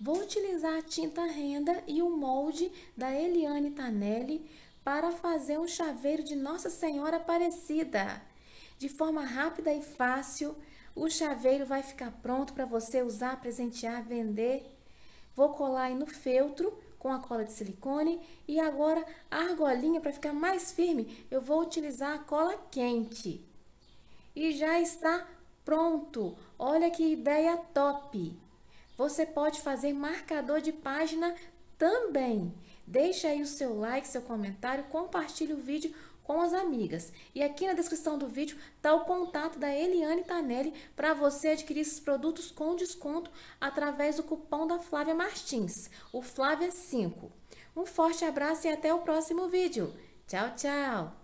Vou utilizar a tinta renda e o molde da Eliane Tanelli para fazer um chaveiro de Nossa Senhora Aparecida. De forma rápida e fácil, o chaveiro vai ficar pronto para você usar, presentear, vender. Vou colar aí no feltro com a cola de silicone e agora a argolinha para ficar mais firme, eu vou utilizar a cola quente. E já está pronto. Olha que ideia top! Você pode fazer marcador de página também. Deixe aí o seu like, seu comentário, compartilhe o vídeo com as amigas. E aqui na descrição do vídeo está o contato da Eliane Tanelli para você adquirir esses produtos com desconto através do cupom da Flávia Martins, o Flávia 5. Um forte abraço e até o próximo vídeo. Tchau, tchau!